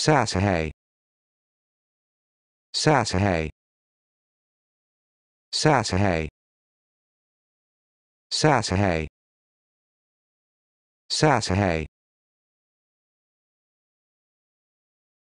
Sasahay. Sasahay. Sasahay. Sasahay. Sasahay.